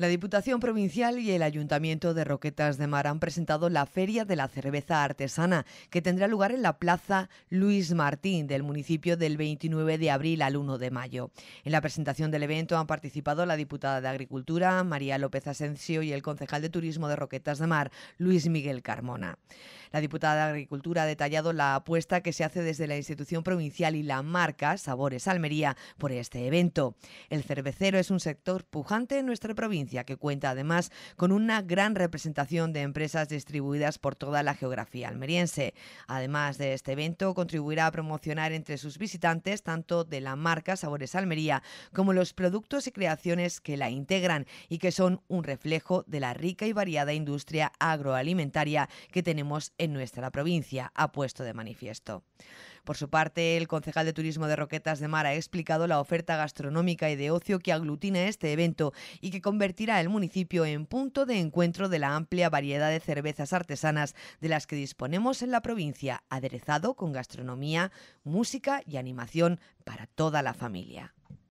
La Diputación Provincial y el Ayuntamiento de Roquetas de Mar han presentado la Feria de la Cerveza Artesana, que tendrá lugar en la Plaza Luis Martín del municipio del 29 de abril al 1 de mayo. En la presentación del evento han participado la diputada de Agricultura, María López Asensio, y el concejal de Turismo de Roquetas de Mar, Luis Miguel Carmona. La diputada de Agricultura ha detallado la apuesta que se hace desde la institución provincial y la marca Sabores Almería por este evento. El cervecero es un sector pujante en nuestra provincia que cuenta además con una gran representación de empresas distribuidas por toda la geografía almeriense. Además de este evento, contribuirá a promocionar entre sus visitantes tanto de la marca Sabores Almería como los productos y creaciones que la integran y que son un reflejo de la rica y variada industria agroalimentaria que tenemos en nuestra provincia, ha puesto de manifiesto. Por su parte, el concejal de Turismo de Roquetas de Mar ha explicado la oferta gastronómica y de ocio que aglutina este evento y que convertirá el municipio en punto de encuentro de la amplia variedad de cervezas artesanas de las que disponemos en la provincia, aderezado con gastronomía, música y animación para toda la familia.